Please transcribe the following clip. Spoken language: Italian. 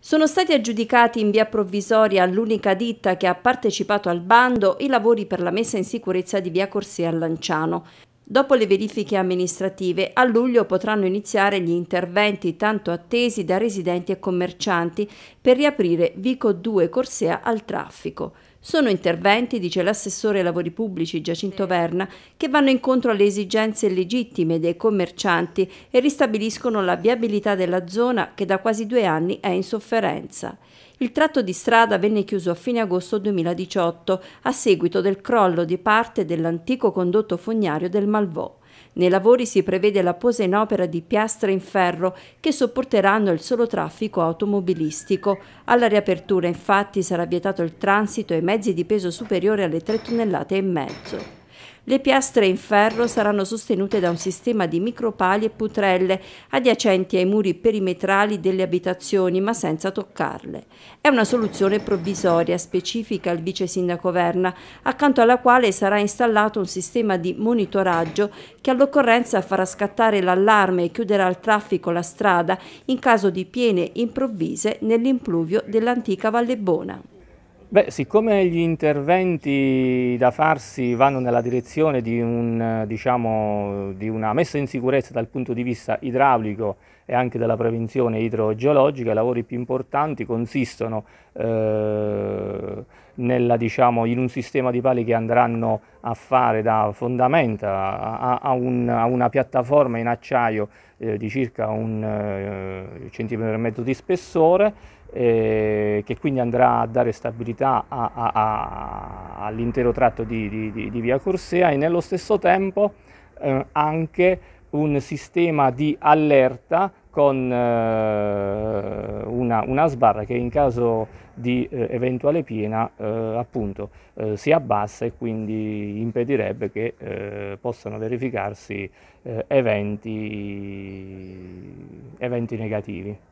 Sono stati aggiudicati in via provvisoria all'unica ditta che ha partecipato al bando i lavori per la messa in sicurezza di via Corsia a Lanciano. Dopo le verifiche amministrative, a luglio potranno iniziare gli interventi tanto attesi da residenti e commercianti per riaprire Vico 2 Corsea al traffico. Sono interventi, dice l'assessore ai lavori pubblici Giacinto Verna, che vanno incontro alle esigenze legittime dei commercianti e ristabiliscono la viabilità della zona che da quasi due anni è in sofferenza. Il tratto di strada venne chiuso a fine agosto 2018 a seguito del crollo di parte dell'antico condotto fognario del Malvò. Nei lavori si prevede la posa in opera di piastre in ferro che sopporteranno il solo traffico automobilistico. Alla riapertura infatti sarà vietato il transito ai mezzi di peso superiore alle 3 tonnellate e mezzo. Le piastre in ferro saranno sostenute da un sistema di micropali e putrelle adiacenti ai muri perimetrali delle abitazioni, ma senza toccarle. È una soluzione provvisoria, specifica al vice sindaco Verna, accanto alla quale sarà installato un sistema di monitoraggio che all'occorrenza farà scattare l'allarme e chiuderà al traffico la strada in caso di piene improvvise nell'impluvio dell'antica Vallebona. Beh, siccome gli interventi da farsi vanno nella direzione di, un, diciamo, di, una messa in sicurezza dal punto di vista idraulico e anche della prevenzione idrogeologica, i lavori più importanti consistono eh, nella, diciamo, in un sistema di pali che andranno a fare da fondamenta a, a, un, a una piattaforma in acciaio eh, di circa un eh, centimetro e mezzo di spessore eh, che quindi andrà a dare stabilità a, a, a, all'intero tratto di, di, di, via Corsea e nello stesso tempo eh, anche un sistema di allerta con eh, una, una, sbarra che in caso di eh, eventuale piena eh, appunto eh, si abbassa e quindi impedirebbe che possano verificarsi eventi, eventi negativi.